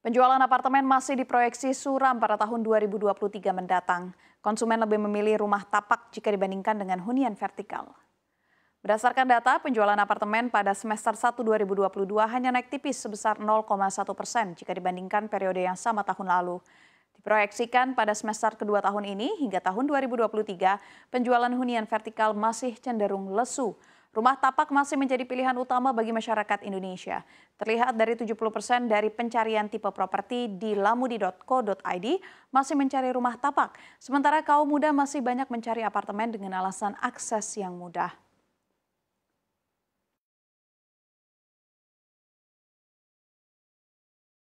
Penjualan apartemen masih diproyeksi suram pada tahun 2023 mendatang. Konsumen lebih memilih rumah tapak jika dibandingkan dengan hunian vertikal. Berdasarkan data, penjualan apartemen pada semester 1 2022 hanya naik tipis sebesar 0,1 persen jika dibandingkan periode yang sama tahun lalu. Diproyeksikan pada semester kedua tahun ini hingga tahun 2023, penjualan hunian vertikal masih cenderung lesu. Rumah tapak masih menjadi pilihan utama bagi masyarakat Indonesia. Terlihat dari 70% dari pencarian tipe properti di lamudi.co.id masih mencari rumah tapak, sementara kaum muda masih banyak mencari apartemen dengan alasan akses yang mudah.